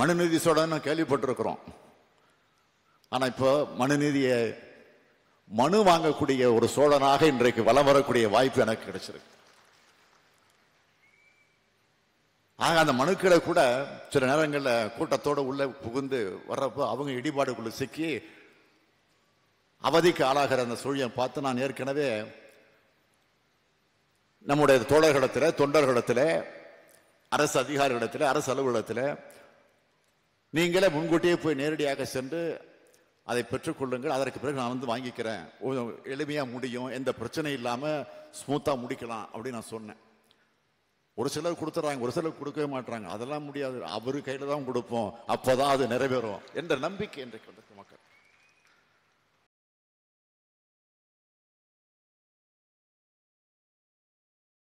மனுநீதி சோடன்னு கேள்விப்பட்டிருக்கிறோம் ஆனால் இப்போ மனுநீதியை மனு வாங்கக்கூடிய ஒரு சோழனாக இன்றைக்கு வலம் வரக்கூடிய வாய்ப்பு எனக்கு கிடைச்சிருக்கு ஆக அந்த மனுக்களை கூட சில நேரங்களில் கூட்டத்தோடு உள்ளே புகுந்து வர்றப்போ அவங்க இடிபாடுக்குள்ளே சிக்கி அவதிக்கு ஆளாகிற அந்த சூழியை பார்த்து நான் ஏற்கனவே நம்முடைய தோழர்களிடத்தில் தொண்டர்களிடத்தில் அரசு அதிகாரிகளிடத்தில் அரசு அலுவலகத்தில் நீங்களே முன்கூட்டியே போய் நேரடியாக சென்று அதை பெற்றுக்கொள்ளுங்கள் அதற்கு பிறகு நான் வந்து வாங்கிக்கிறேன் எளிமையாக முடியும் எந்த பிரச்சனையும் இல்லாமல் ஸ்மூத்தாக முடிக்கலாம் அப்படின்னு நான் சொன்னேன் ஒரு சிலர் கொடுத்துட்றாங்க ஒரு சிலர் கொடுக்கவே மாட்டுறாங்க அதெல்லாம் முடியாது அவர் கையில் தான் கொடுப்போம் அப்போ தான் அது நிறைவேறும் என்ற நம்பிக்கை என்று